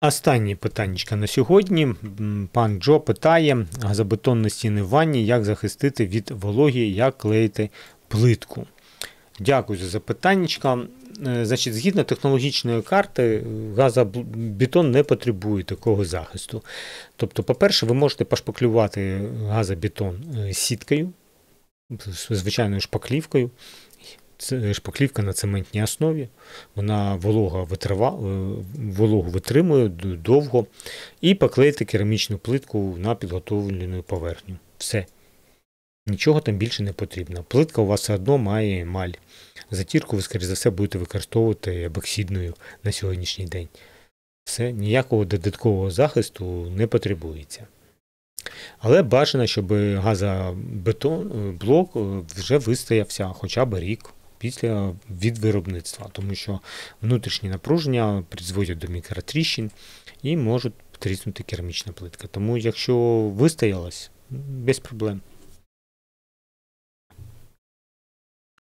Останнє питання на сьогодні. Пан Джо питає газобетонні стіни в ванні, як захистити від вологі, як клеїти плитку. Дякую за запитання. Е, значить, Згідно технологічної карти, е, газобетон не потребує такого захисту. Тобто, по-перше, ви можете пошпаклювати газобетон е, сіткою, звичайною шпаклівкою. Це шпаклівка на цементній основі, вона волога витрива, е, вологу витримує довго і поклеїти керамічну плитку на підготовлену поверхню. Все. Нічого там більше не потрібно. Плитка у вас все одно має емаль. Затірку ви, скоріш за все, будете використовувати абоксідною на сьогоднішній день. Все, ніякого додаткового захисту не потребується. Але бажано, щоб газобетон е, блок е, вже вистоявся хоча б рік після від виробництва, тому що внутрішні напруження призводять до мікротріщин і можуть тріснути керамічна плитка. Тому, якщо вистоялась, без проблем.